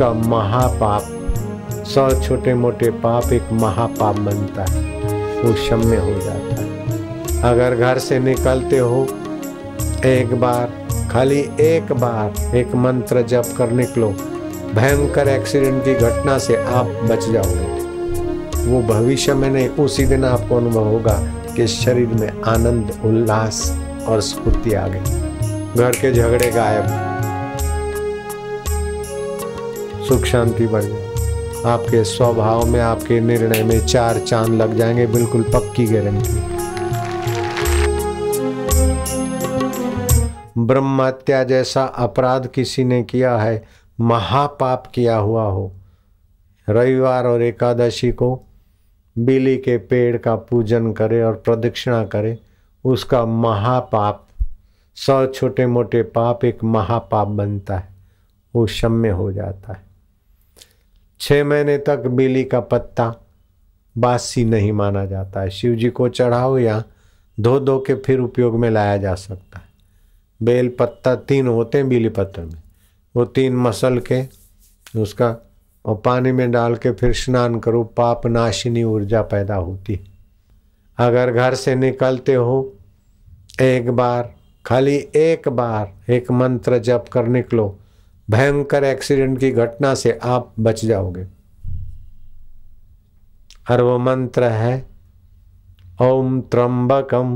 उसका महापाप सौ छोटे मोटे पाप एक महापाप बनता है वो क्षम्य हो जाता है अगर घर से निकलते हो एक बार खाली एक बार एक मंत्र जप कर निकलो भयंकर एक्सीडेंट की घटना से आप बच जाओगे वो भविष्य में नहीं उसी दिन आपको अनुभव होगा कि शरीर में आनंद उल्लास और स्फूर्ति आ गई घर के झगड़े गायब सुख शांति बढ़ जाए आपके स्वभाव में आपके निर्णय में चार चांद लग जाएंगे बिल्कुल पक्की गारंटी ब्रह्म हत्या जैसा अपराध किसी ने किया है महापाप किया हुआ हो रविवार और एकादशी को बिली के पेड़ का पूजन करे और प्रदक्षिणा करे उसका महापाप सौ छोटे मोटे पाप एक महापाप बनता है वो क्षम्य हो जाता है छः महीने तक बेली का पत्ता बासी नहीं माना जाता है शिव जी को चढ़ाओ या धो धो के फिर उपयोग में लाया जा सकता है बेल पत्ता तीन होते हैं बीली पत्र में वो तीन मसल के उसका और पानी में डाल के फिर स्नान करो पाप नाशिनी ऊर्जा पैदा होती है अगर घर से निकलते हो एक बार खाली एक बार एक मंत्र जप कर निकलो भयंकर एक्सीडेंट की घटना से आप बच जाओगे और वो मंत्र है ओम त्रंबकम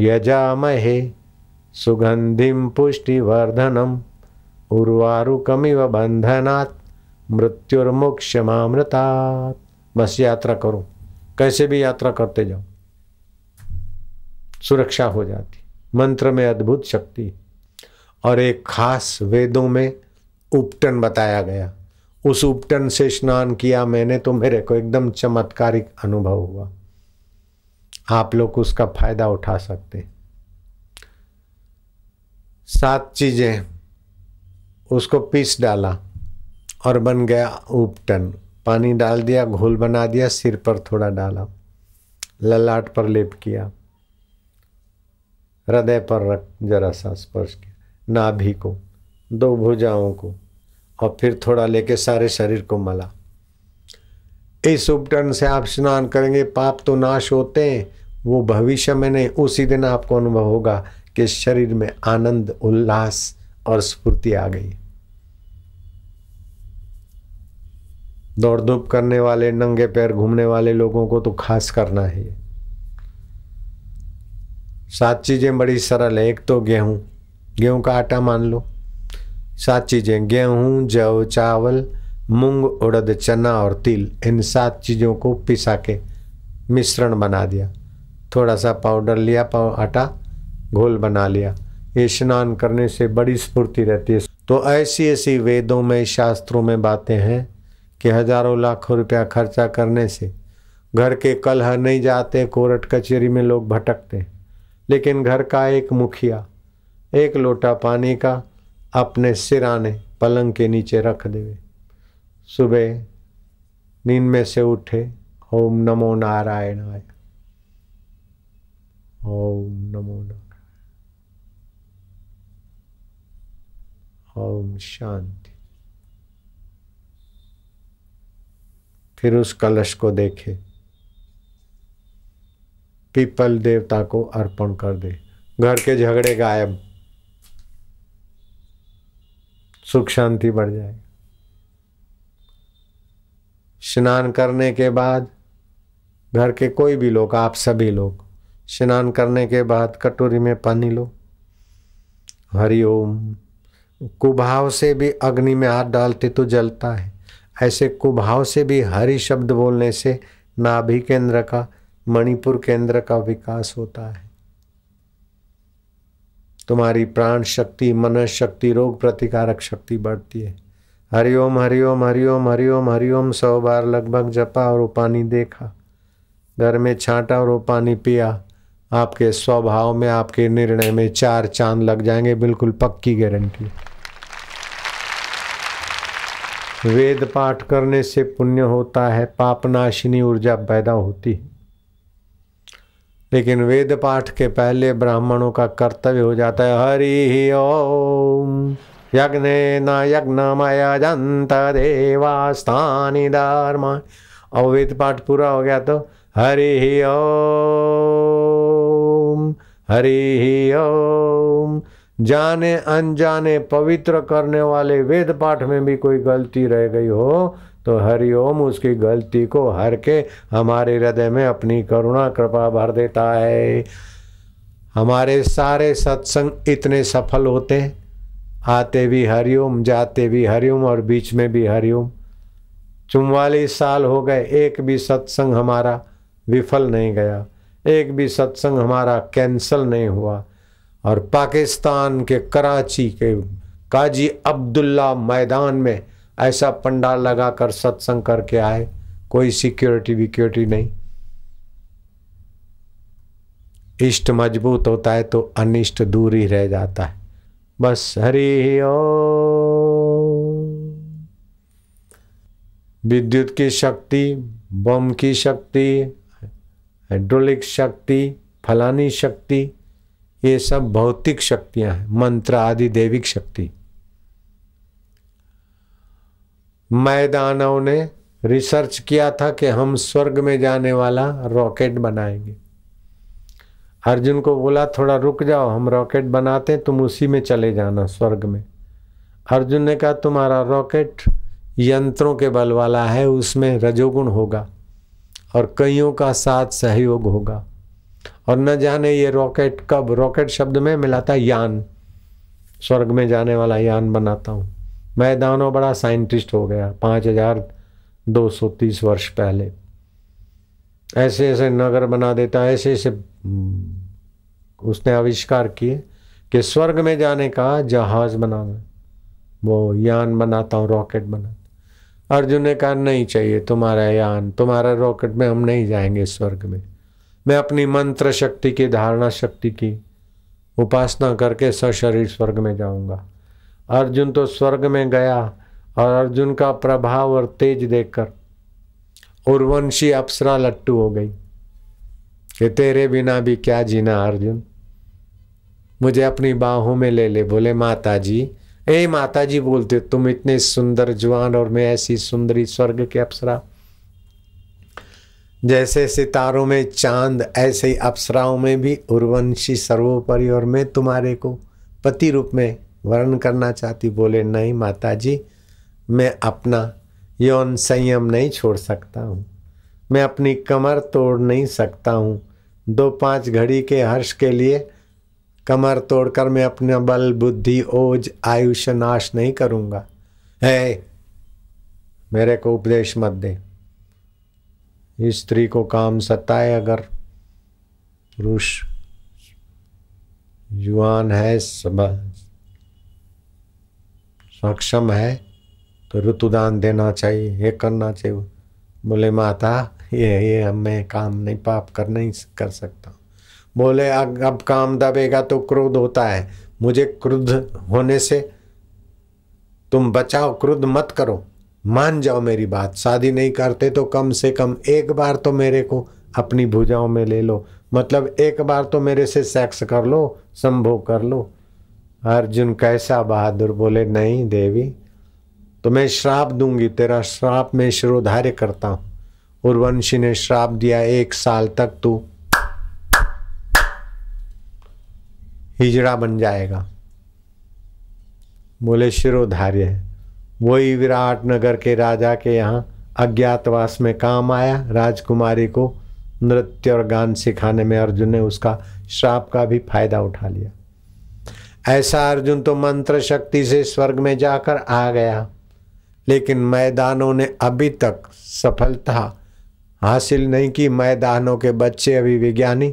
यजामहे सुगंधिम पुष्टिवर्धनम व बंधनात् मृत्युर्मोक्ष मामृता बस यात्रा करो कैसे भी यात्रा करते जाओ सुरक्षा हो जाती मंत्र में अद्भुत शक्ति है और एक खास वेदों में उपटन बताया गया उस उपटन से स्नान किया मैंने तो मेरे को एकदम चमत्कारिक अनुभव हुआ आप लोग उसका फायदा उठा सकते सात चीजें उसको पीस डाला और बन गया उपटन पानी डाल दिया घोल बना दिया सिर पर थोड़ा डाला ललाट पर लेप किया हृदय पर रख जरा सा स्पर्श किया नाभि को दो भुजाओं को और फिर थोड़ा लेके सारे शरीर को मला इस उपटन से आप स्नान करेंगे पाप तो नाश होते हैं वो भविष्य में नहीं उसी दिन आपको अनुभव होगा कि शरीर में आनंद उल्लास और स्फूर्ति आ गई दौड़ धूप करने वाले नंगे पैर घूमने वाले लोगों को तो खास करना है सात चीज़ें बड़ी सरल है एक तो गेहूं गेहूं का आटा मान लो सात चीज़ें गेहूं जव चावल मूंग उड़द चना और तिल इन सात चीज़ों को पिसा के मिश्रण बना दिया थोड़ा सा पाउडर लिया पाव आटा घोल बना लिया ये स्नान करने से बड़ी स्फूर्ति रहती है तो ऐसी ऐसी वेदों में शास्त्रों में बातें हैं कि हजारों लाखों रुपया खर्चा करने से घर के कलह नहीं जाते कोर्ट कचहरी में लोग भटकते लेकिन घर का एक मुखिया एक लोटा पानी का अपने सिराने पलंग के नीचे रख देवे सुबह नींद में से उठे ओम नमो नारायणाय ओम नमो नारायण ओम शांति फिर उस कलश को देखे पीपल देवता को अर्पण कर दे घर के झगड़े गायब सुख शांति बढ़ जाएगी स्नान करने के बाद घर के कोई भी लोग आप सभी लोग स्नान करने के बाद कटोरी में पानी लो हरि ओम कुभाव से भी अग्नि में हाथ डालते तो जलता है ऐसे कुभाव से भी हरि शब्द बोलने से नाभि केंद्र का मणिपुर केंद्र का विकास होता है तुम्हारी प्राण शक्ति मन शक्ति रोग प्रतिकारक शक्ति बढ़ती है हरिओम हरिओम हरिओम हरिओम हरिओम सौ बार लगभग जपा और वो पानी देखा घर में छाटा और वो पानी पिया आपके स्वभाव में आपके निर्णय में चार चांद लग जाएंगे बिल्कुल पक्की गारंटी वेद पाठ करने से पुण्य होता है पापनाशिनी ऊर्जा पैदा होती है लेकिन वेद पाठ के पहले ब्राह्मणों का कर्तव्य हो जाता है हरि ओम यज्ञ न यज्ञ मया जंत स्थानी धर्म और वेद पाठ पूरा हो गया तो हरि ओम हरि ओम जाने अनजाने पवित्र करने वाले वेद पाठ में भी कोई गलती रह गई हो तो हरिओम उसकी गलती को हर के हमारे हृदय में अपनी करुणा कृपा भर देता है हमारे सारे सत्संग इतने सफल होते हैं आते भी हरिओम जाते भी हरिओम और बीच में भी हरिओम चुम्वालीस साल हो गए एक भी सत्संग हमारा विफल नहीं गया एक भी सत्संग हमारा कैंसल नहीं हुआ और पाकिस्तान के कराची के काजी अब्दुल्ला मैदान में ऐसा पंडाल लगाकर सत्संग करके आए कोई सिक्योरिटी विक्योरिटी नहीं इष्ट मजबूत होता है तो अनिष्ट दूर ही रह जाता है बस हरि ओ विद्युत की शक्ति बम की शक्ति हाइड्रोलिक शक्ति फलानी शक्ति ये सब भौतिक शक्तियां हैं मंत्र आदि देविक शक्ति मैदानों ने रिसर्च किया था कि हम स्वर्ग में जाने वाला रॉकेट बनाएंगे अर्जुन को बोला थोड़ा रुक जाओ हम रॉकेट बनाते हैं तुम उसी में चले जाना स्वर्ग में अर्जुन ने कहा तुम्हारा रॉकेट यंत्रों के बल वाला है उसमें रजोगुण होगा और कईयों का साथ सहयोग होगा और न जाने ये रॉकेट कब रॉकेट शब्द में मिलाता यान स्वर्ग में जाने वाला यान बनाता हूँ मैं दानो बड़ा साइंटिस्ट हो गया पाँच हजार दो सौ तीस वर्ष पहले ऐसे ऐसे नगर बना देता ऐसे ऐसे हम्म, उसने आविष्कार किए कि स्वर्ग में जाने का जहाज बनाना वो यान बनाता हूँ रॉकेट बनाता अर्जुन ने कहा नहीं चाहिए तुम्हारा यान तुम्हारा रॉकेट में हम नहीं जाएंगे स्वर्ग में मैं अपनी मंत्र शक्ति की धारणा शक्ति की उपासना करके सशरीर स्वर्ग में जाऊंगा अर्जुन तो स्वर्ग में गया और अर्जुन का प्रभाव और तेज देखकर उर्वंशी अप्सरा लट्टू हो गई कि तेरे बिना भी क्या जीना अर्जुन मुझे अपनी बाहों में ले ले बोले माता जी ए माता जी बोलते तुम इतने सुंदर जवान और मैं ऐसी सुंदरी स्वर्ग के अप्सरा जैसे सितारों में चांद ऐसे ही अप्सराओं में भी उर्वंशी सर्वोपरि और मैं तुम्हारे को पति रूप में वर्ण करना चाहती बोले नहीं माता जी मैं अपना यौन संयम नहीं छोड़ सकता हूँ मैं अपनी कमर तोड़ नहीं सकता हूँ दो पांच घड़ी के हर्ष के लिए कमर तोड़कर मैं अपना बल बुद्धि ओज आयुष नाश नहीं करूँगा है मेरे को उपदेश मत दे स्त्री को काम सताए अगर पुरुष युवान है सब अक्षम है तो ऋतुदान देना चाहिए ये करना चाहिए बोले माता ये ये मैं काम नहीं पाप कर नहीं कर सकता बोले अब अब काम दबेगा तो क्रोध होता है मुझे क्रुद्ध होने से तुम बचाओ क्रुद्ध मत करो मान जाओ मेरी बात शादी नहीं करते तो कम से कम एक बार तो मेरे को अपनी भुजाओं में ले लो मतलब एक बार तो मेरे से सेक्स कर लो संभोग कर लो अर्जुन कैसा बहादुर बोले नहीं देवी तो मैं श्राप दूंगी तेरा श्राप मैं शिरोधार्य करता हूं उर्वंशी ने श्राप दिया एक साल तक तू हिजड़ा बन जाएगा बोले शिरोधार्य है वही विराट नगर के राजा के यहाँ अज्ञातवास में काम आया राजकुमारी को नृत्य और गान सिखाने में अर्जुन ने उसका श्राप का भी फायदा उठा लिया ऐसा अर्जुन तो मंत्र शक्ति से स्वर्ग में जाकर आ गया लेकिन मैदानों ने अभी तक सफलता हासिल नहीं की मैदानों के बच्चे अभी विज्ञानी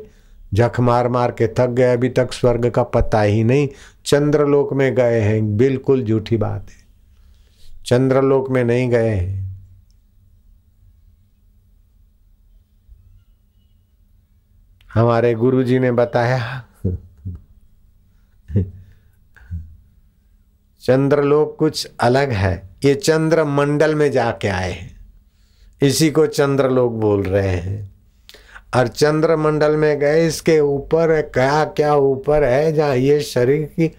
जख मार मार के थक गए अभी तक स्वर्ग का पता ही नहीं चंद्रलोक में गए हैं बिल्कुल झूठी बात है चंद्रलोक में नहीं गए हैं हमारे गुरुजी ने बताया चंद्रलोक कुछ अलग है ये चंद्रमंडल में जाके आए हैं इसी को चंद्रलोक बोल रहे हैं और चंद्र मंडल में गए इसके ऊपर क्या क्या ऊपर है जहाँ ये शरीर की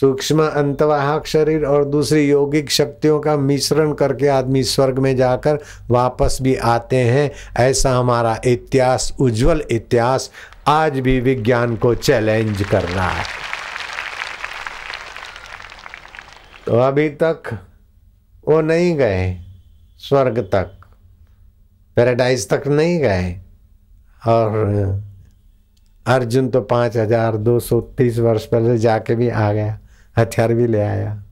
सूक्ष्म अंतवाहक शरीर और दूसरी यौगिक शक्तियों का मिश्रण करके आदमी स्वर्ग में जाकर वापस भी आते हैं ऐसा हमारा इतिहास उज्जवल इतिहास आज भी विज्ञान को चैलेंज कर रहा है तो अभी तक वो नहीं गए स्वर्ग तक पैराडाइज तक नहीं गए और अर्जुन तो पाँच हजार दो सौ तीस वर्ष पहले जाके भी आ गया हथियार भी ले आया